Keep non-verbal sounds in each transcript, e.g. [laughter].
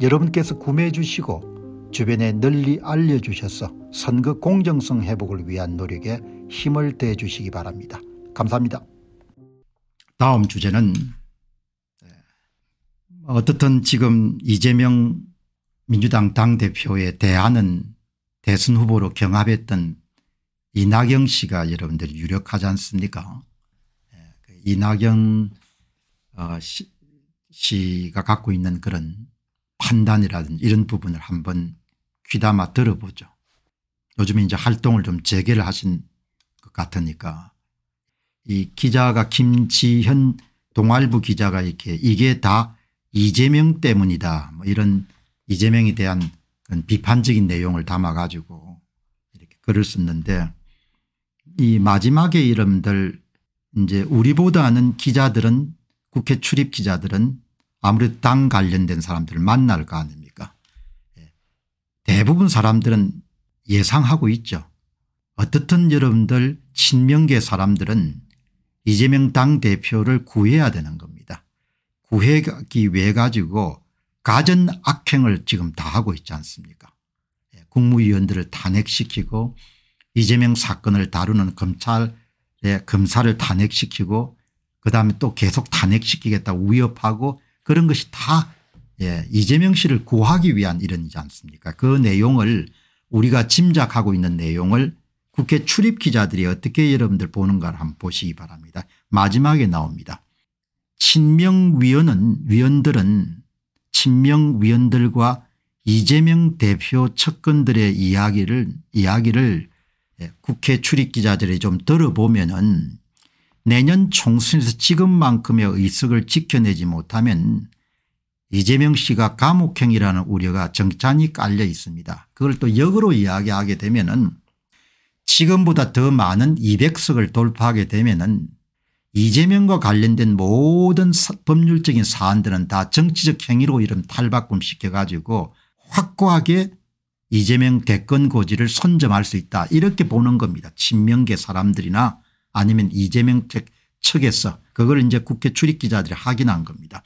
여러분께서 구매해 주시고 주변에 널리 알려주셔서 선거 공정성 회복을 위한 노력에 힘을 대 주시기 바랍니다. 감사합니다. 다음 주제는 네. 어떻든 지금 이재명 민주당 당대표의 대안은 대선 후보로 경합했던 이낙영 씨가 여러분들 유력하지 않습니까 네, 그 이낙영 어, 씨가 갖고 있는 그런 판단이라든지 이런 부분을 한번 귀담아 들어보죠. 요즘 이제 활동을 좀 재개를 하신 것 같으니까 이 기자가 김지현 동아일보 기자가 이렇게 이게 다 이재명 때문이다 뭐 이런 이재명에 대한 비판적인 내용을 담아 가지고 이렇게 글을 썼는데 이 마지막의 이름들 이제 우리보다는 기자들은 국회 출입 기자들은 아무래도 당 관련된 사람들을 만날 거 아닙니까 예. 대부분 사람들은 예상하고 있죠. 어떻든 여러분들 친명계 사람들은 이재명 당대표를 구해야 되는 겁니다. 구해기 위해 가지고 가전 악행을 지금 다 하고 있지 않습니까 예. 국무위원들을 탄핵시키고 이재명 사건을 다루는 검찰의 검사를 탄핵시키고 그다음에 또 계속 탄핵시키겠다 위협하고 그런 것이 다 예, 이재명 씨를 구하기 위한 일은이지 않습니까 그 내용을 우리가 짐작하고 있는 내용을 국회 출입 기자들이 어떻게 여러분들 보는가를 한번 보시기 바랍니다. 마지막에 나옵니다. 친명위원은 위원들은 친명위원들과 이재명 대표 측근들의 이야기를 이야기를 예, 국회 출입 기자들이 좀 들어보면은 내년 총선에서 지금만큼의 의석을 지켜내지 못하면 이재명 씨가 감옥형이라는 우려가 정찬이 깔려 있습니다. 그걸 또 역으로 이야기하게 되면 은 지금보다 더 많은 200석을 돌파하게 되면 은 이재명과 관련된 모든 법률적인 사안들은 다 정치적 행위로 이름 탈바꿈 시켜가지고 확고하게 이재명 대권 고지를 선점할 수 있다 이렇게 보는 겁니다. 친명계 사람들이나 아니면 이재명 측에서 그걸 이제 국회 출입기자들이 확인한 겁니다.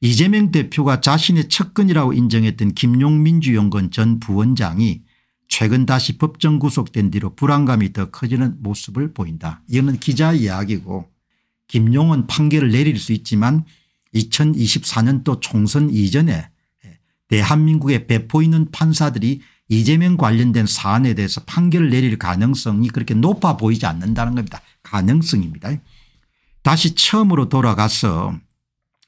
이재명 대표가 자신의 측근이라고 인정했던 김용민주연구전 부원장이 최근 다시 법정 구속된 뒤로 불안감이 더 커지는 모습을 보인다. 이거는 기자 이야기고 김용은 판결을 내릴 수 있지만 2024년도 총선 이전에 대한민국에 배포 있는 판사들이 이재명 관련된 사안에 대해서 판결을 내릴 가능성이 그렇게 높아 보이지 않는다는 겁니다. 가능성입니다. 다시 처음으로 돌아가서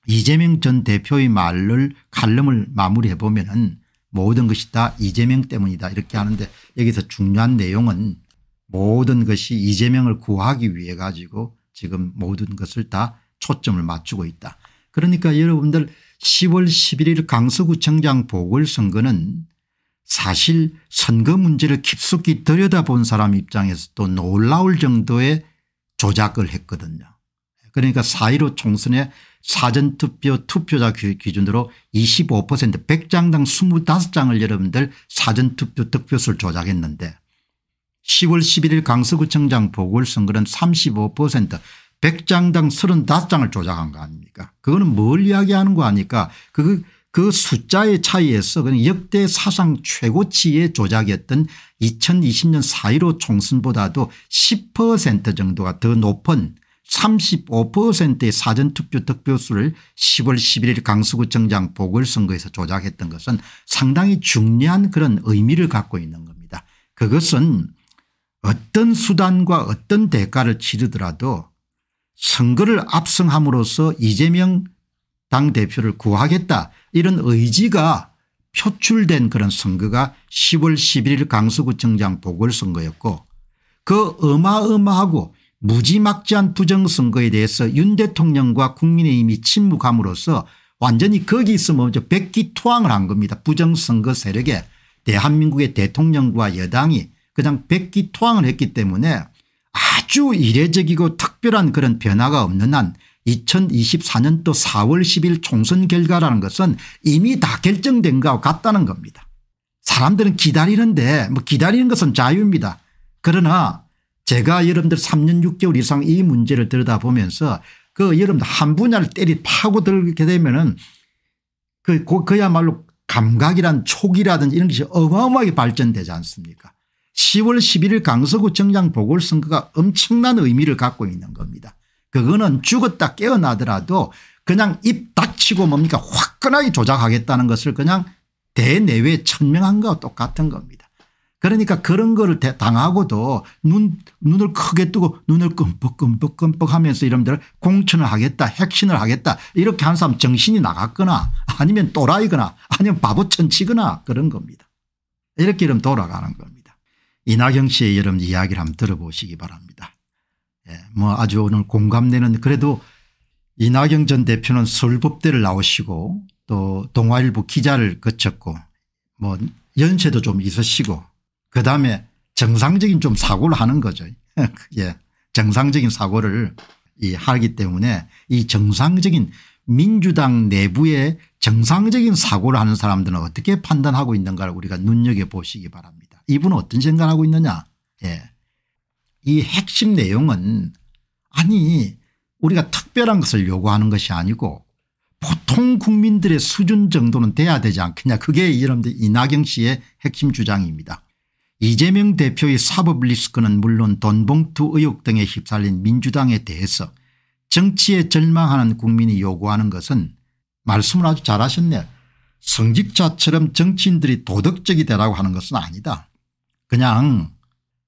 이재명 전 대표의 말을 갈름을 마무리해 보면 은 모든 것이 다 이재명 때문이다 이렇게 하는데 여기서 중요한 내용은 모든 것이 이재명을 구하기 위해 가지고 지금 모든 것을 다 초점을 맞추고 있다. 그러니까 여러분들 10월 11일 강서구청장 보궐선거는 사실 선거 문제를 깊숙이 들여다본 사람 입장에서도 놀라울 정도의 조작을 했거든요. 그러니까 4.15 총선에 사전투표 투표자 기준으로 25% 100장당 25장을 여러분들 사전투표 득표수를 조작했는데 10월 11일 강서구청장 보궐선거는 35% 100장당 35장을 조작한 거 아닙니까 그거는 뭘 이야기하는 거 아니까 그그 숫자의 차이에서 그냥 역대 사상 최고치의 조작이었던 2020년 4.15 총선보다도 10% 정도가 더 높은 35%의 사전투표 득표수를 10월 11일 강서구청장 보궐선거에서 조작했던 것은 상당히 중요한 그런 의미를 갖고 있는 겁니다. 그것은 어떤 수단과 어떤 대가를 치르더라도 선거를 압승함으로써 이재명 당대표를 구하겠다 이런 의지가 표출된 그런 선거가 10월 11일 강서구청장 보궐선거였고 그 어마어마하고 무지막지한 부정선거에 대해서 윤 대통령과 국민의힘이 침묵함으로써 완전히 거기 있으면 백기 투항을 한 겁니다. 부정선거 세력에 대한민국의 대통령과 여당이 그냥 백기 투항을 했기 때문에 아주 이례적이고 특별한 그런 변화가 없는 한 2024년도 4월 10일 총선 결과라는 것은 이미 다 결정된 것하 같다는 겁니다. 사람들은 기다리는데 뭐 기다리는 것은 자유입니다. 그러나 제가 여러분들 3년 6개월 이상 이 문제를 들여다보면서 그 여러분들 한 분야를 때리 파고들게 되면은 그, 그야말로 감각이란 촉이라든지 이런 것이 어마어마하게 발전되지 않습니까 10월 11일 강서구청장 보궐선거가 엄청난 의미를 갖고 있는 겁니다. 그거는 죽었다 깨어나더라도 그냥 입 닥치고 뭡니까 화끈하게 조작하겠다는 것을 그냥 대내외 천명한 거와 똑같은 겁니다. 그러니까 그런 거를 당하고도 눈, 눈을 크게 뜨고 눈을 끔뻑끔뻑끔뻑 하면서 이런들 공천을 하겠다 핵신을 하겠다 이렇게 한 사람 정신이 나갔거나 아니면 또라이거나 아니면 바보 천치거나 그런 겁니다. 이렇게 이러 돌아가는 겁니다. 이낙영 씨의 여러분 이야기를 한번 들어보시기 바랍니다. 예, 뭐 아주 오늘 공감되는 그래도 이낙연전 대표는 서울법대를 나오시고 또 동아일보 기자를 거쳤고 뭐 연세도 좀 있으시고 그다음에 정상적인 좀 사고를 하는 거죠. 예. [laughs] 정상적인 사고를 이 하기 때문에 이 정상적인 민주당 내부의 정상적인 사고를 하는 사람들은 어떻게 판단하고 있는가를 우리가 눈여겨보시기 바랍니다. 이분은 어떤 생각을 하고 있느냐. 예. 이 핵심 내용은 아니 우리가 특별한 것을 요구하는 것이 아니고 보통 국민들의 수준 정도는 돼야 되지 않겠냐 그게 여러분들 이낙영 씨의 핵심 주장입니다. 이재명 대표의 사법 리스크는 물론 돈봉투 의혹 등에 휩쓸린 민주당에 대해서 정치에 절망하는 국민이 요구하는 것은 말씀을 아주 잘하셨네요. 성직자처럼 정치인들이 도덕적이 되라고 하는 것은 아니다. 그냥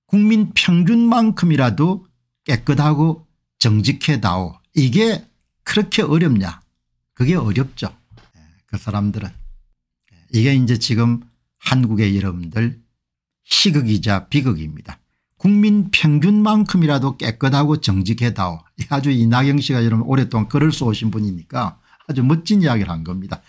국민 평균만큼이라도 깨끗하고 정직해다오 이게 그렇게 어렵냐 그게 어렵죠 예, 그 사람들은 예, 이게 이제 지금 한국의 여러분들 희극이자 비극입니다 국민 평균만큼이라도 깨끗하고 정직해다오 아주 이낙영 씨가 여러분 오랫동안 글을 써오신 분이니까 아주 멋진 이야기를 한 겁니다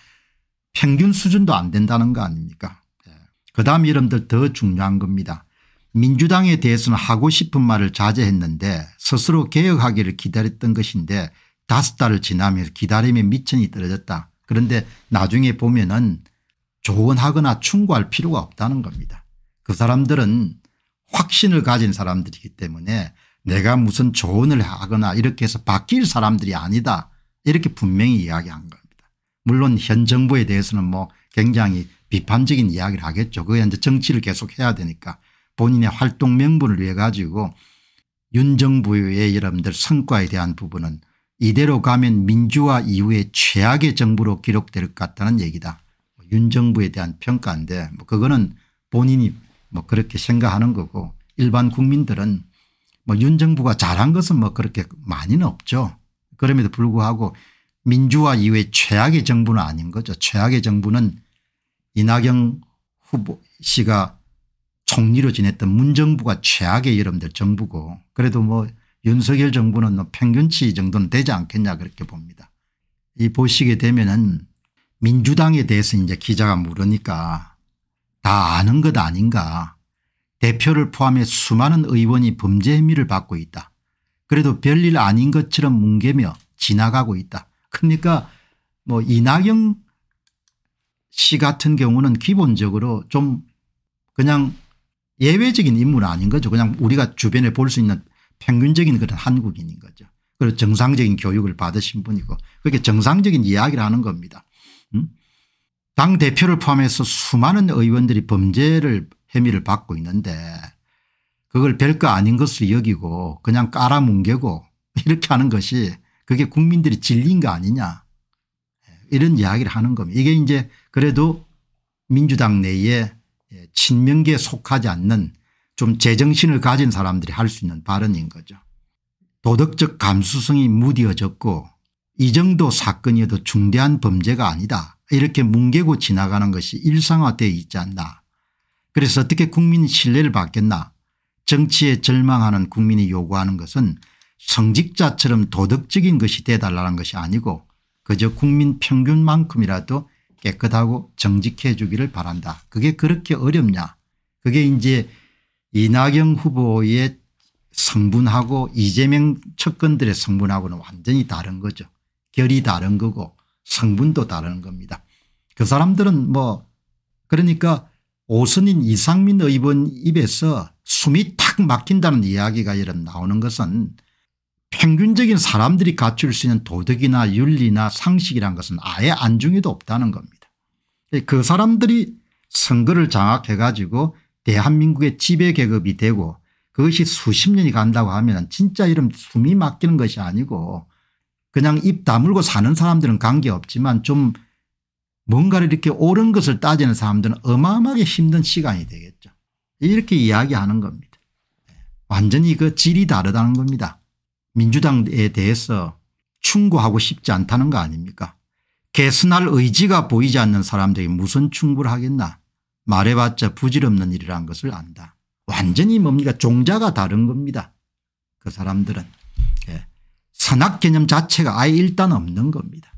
평균 수준도 안 된다는 거 아닙니까 예, 그 다음 여러분들 더 중요한 겁니다 민주당에 대해서는 하고 싶은 말을 자제했는데 스스로 개혁하기를 기다렸던 것인데 다섯 달을 지나면서 기다림에 미천이 떨어졌다. 그런데 나중에 보면은 조언하거나 충고할 필요가 없다는 겁니다. 그 사람들은 확신을 가진 사람들이기 때문에 내가 무슨 조언을 하거나 이렇게 해서 바뀔 사람들이 아니다 이렇게 분명히 이야기한 겁니다. 물론 현 정부에 대해서는 뭐 굉장히 비판적인 이야기를 하겠죠. 그게 이제 정치를 계속 해야 되니까 본인의 활동 명분을 위해 가지고 윤 정부의 여러분들 성과에 대한 부분은 이대로 가면 민주화 이후에 최악의 정부로 기록될 것 같다는 얘기다. 뭐 윤 정부에 대한 평가인데 뭐 그거는 본인이 뭐 그렇게 생각하는 거고 일반 국민들은 뭐윤 정부가 잘한 것은 뭐 그렇게 많이는 없죠. 그럼에도 불구하고 민주화 이후에 최악의 정부는 아닌 거죠. 최악의 정부는 이낙연 후보 씨가 총리로 지냈던 문정부가 최악의 여러분들 정부고 그래도 뭐 윤석열 정부는 뭐 평균치 정도는 되지 않겠냐 그렇게 봅니다. 이 보시게 되면은 민주당에 대해서 이제 기자가 물으니까 다 아는 것 아닌가 대표를 포함해 수많은 의원이 범죄 혐의를 받고 있다. 그래도 별일 아닌 것처럼 뭉개며 지나가고 있다. 그러니까 뭐이낙연씨 같은 경우는 기본적으로 좀 그냥 예외적인 인물은 아닌 거죠. 그냥 우리가 주변에 볼 수 있는 평균적인 그런 한국인인 거죠. 그리고 정상적인 교육을 받으신 분이고 그렇게 정상적인 이야기를 하는 겁니다. 응? 음? 당 대표를 포함해서 수많은 의원들이 범죄를 혐의를 받고 있는데 그걸 별거 아닌 것을 여기고 그냥 깔아뭉개고 [laughs] 이렇게 하는 것이 그게 국민들이 질린 거 아니냐 예, 이런 이야기를 하는 겁니다. 이게 이제 그래도 민주당 내에 예, 친명계에 속하지 않는 좀 제정신을 가진 사람들이 할 수 있는 발언인 거죠. 도덕적 감수성이 무뎌졌고이 정도 사건이어도 중대한 범죄가 아니다 이렇게 뭉개고 지나가는 것이 일상화되어 있지 않나 그래서 어떻게 국민 신뢰를 받겠나 정치에 절망하는 국민이 요구하는 것은 성직자처럼 도덕적인 것이 되달라는 것이 아니고 그저 국민 평균만큼이라도 깨끗하고 정직해 주기를 바란다. 그게 그렇게 어렵냐 그게 이제 이낙연 후보의 성분하고 이재명 측근들의 성분하고는 완전히 다른 거죠. 결이 다른 거고 성분도 다른 겁니다. 그 사람들은 뭐 그러니까 오선인 이상민 의원 입에서 숨이 탁 막힌다는 이야기가 이런 나오는 것은 평균적인 사람들이 갖출 수 있는 도덕이나 윤리나 상식이란 것은 아예 안중에도 없다는 겁니다. 그 사람들이 선거를 장악해 가지고 대한민국의 지배계급이 되고 그것이 수십 년이 간다고 하면 진짜 이런 숨이 막히는 것이 아니고 그냥 입 다물고 사는 사람들은 관계없지만 좀 뭔가를 이렇게 옳은 것을 따지는 사람들은 어마어마하게 힘든 시간이 되겠죠. 이렇게 이야기하는 겁니다. 네. 완전히 그 질이 다르다는 겁니다. 민주당에 대해서 충고하고 싶지 않다는 거 아닙니까 개선할 의지가 보이지 않는 사람들이 무슨 충고를 하겠나 말해봤자 부질없는 일이라는 것을 안다. 완전히 뭡니까 종자가 다른 겁니다. 그 사람들은 예. 산악 개념 자체가 아예 일단 없는 겁니다.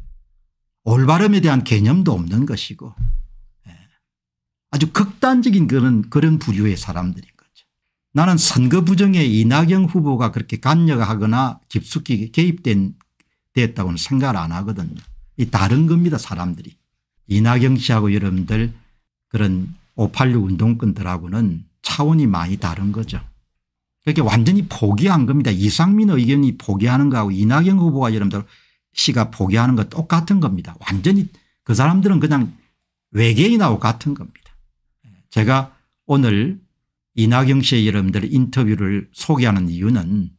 올바름에 대한 개념도 없는 것이고 예. 아주 극단적인 그런 그런 부류의 사람들이 나는 선거 부정에 이낙연 후보가 그렇게 간여하거나 깊숙이 개입된 됐다고는 생각을 안 하거든요. 이 다른 겁니다 사람들이. 이낙연 씨하고 여러분들 그런 586 운동권들하고는 차원이 많이 다른 거죠. 그렇게 완전히 포기한 겁니다. 이상민 의견이 포기하는 거하고 이낙연 후보가 여러분들 씨가 포기하는 거 똑같은 겁니다. 완전히 그 사람들은 그냥 외계인하고 같은 겁니다. 제가 오늘 이낙영 씨의 여러분들 인터뷰를 소개하는 이유는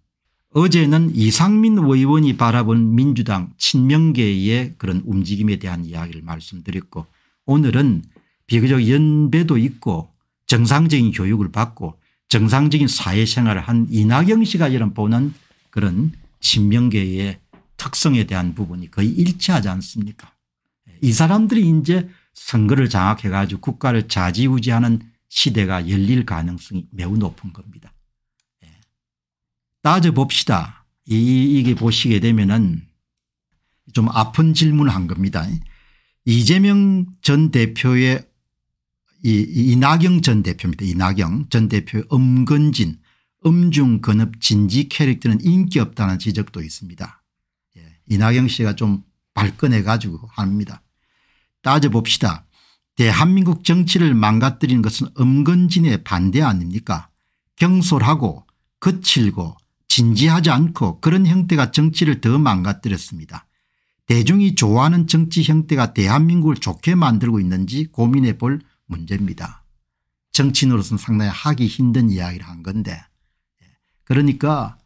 어제는 이상민 의원이 바라본 민주당 친명계의 그런 움직임에 대한 이야기를 말씀드렸고 오늘은 비교적 연배도 있고 정상적인 교육을 받고 정상적인 사회생활을 한 이낙영 씨가 이런 보는 그런 친명계의 특성에 대한 부분이 거의 일치하지 않습니까 이 사람들이 이제 선거를 장악해 가지고 국가를 좌지우지하는 시대가 열릴 가능성이 매우 높은 겁니다. 예. 따져봅시다. 이, 이게 보시게 되면은 좀 아픈 질문을 한 겁니다. 이재명 전 대표의 이, 이낙영 전 대표입니다. 이낙영 전 대표의 엄근진 음중 근업 진지 캐릭터는 인기 없다는 지적도 있습니다. 예. 이낙영 씨가 좀 발끈해 가지고 합니다. 따져봅시다. 대한민국 정치를 망가뜨리는 것은 엄근진의 반대 아닙니까 경솔하고 거칠고 진지하지 않고 그런 형태가 정치를 더 망가뜨렸습니다. 대중이 좋아하는 정치 형태가 대한민국을 좋게 만들고 있는지 고민해 볼 문제입니다. 정치인으로서는 상당히 하기 힘든 이야기를 한 건데 예. 그러니까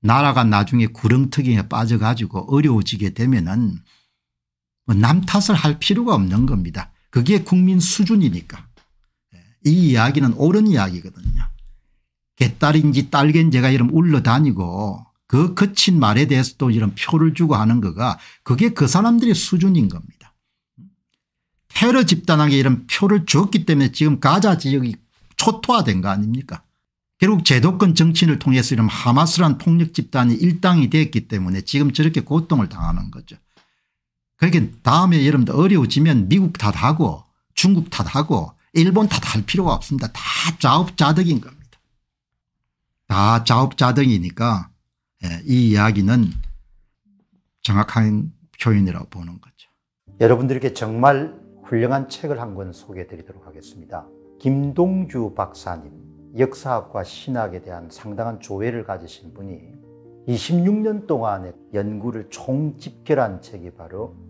나라가 나중에 구렁텅이에 빠져가지고 어려워지게 되면 은남 뭐 탓을 할 필요가 없는 겁니다. 그게 국민 수준이니까 이 이야기는 옳은 이야기거든요. 개딸인지 딸겐 제가 이런 울러다니고 그 거친 말에 대해서도 이런 표를 주고 하는 거가 그게 그 사람들의 수준인 겁니다. 테러 집단에게 이런 표를 줬기 때문에 지금 가자 지역이 초토화된 거 아닙니까 결국 제도권 정치인을 통해서 이런 하마스란 폭력 집단이 일당이 됐기 때문에 지금 저렇게 고통을 당하는 거죠. 그러니까 다음에 여러분들 어려워지면 미국 탓하고 중국 탓하고 일본 탓할 필요가 없습니다. 다 자업자득인 겁니다. 다 자업자득이니까 예, 이 이야기는 정확한 표현이라고 보는 거죠. 여러분들에게 정말 훌륭한 책을 한 권 소개해 드리도록 하겠습니다. 김동주 박사님 역사학과 신학에 대한 상당한 조회를 가지신 분이 26년 동안의 연구를 총집결한 책이 바로